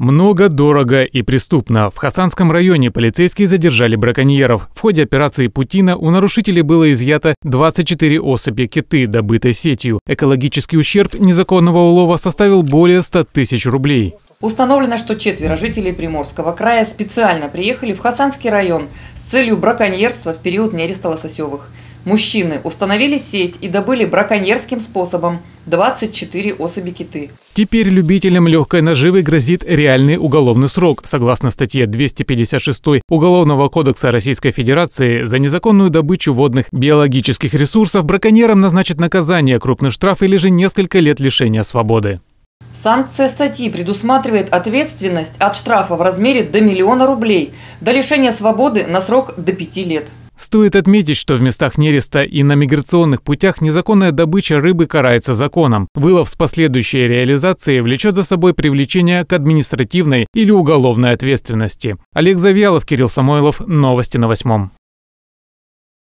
Много, дорого и преступно. В Хасанском районе полицейские задержали браконьеров. В ходе операции Путина у нарушителей было изъято 24 особи киты, добытой сетью. Экологический ущерб незаконного улова составил более 100 тысяч рублей. Установлено, что четверо жителей Приморского края специально приехали в Хасанский район с целью браконьерства в период нереста лососевых. Мужчины установили сеть и добыли браконьерским способом 24 особи киты. Теперь любителям легкой наживы грозит реальный уголовный срок. Согласно статье 256 Уголовного кодекса Российской Федерации, за незаконную добычу водных биологических ресурсов браконьерам назначат наказание, крупный штраф или же несколько лет лишения свободы. Санкция статьи предусматривает ответственность от штрафа в размере до миллиона рублей, до лишения свободы на срок до пяти лет. Стоит отметить, что в местах нереста и на миграционных путях незаконная добыча рыбы карается законом. Вылов с последующей реализацией влечет за собой привлечение к административной или уголовной ответственности. Олег Завьялов, Кирилл Самойлов. Новости на восьмом.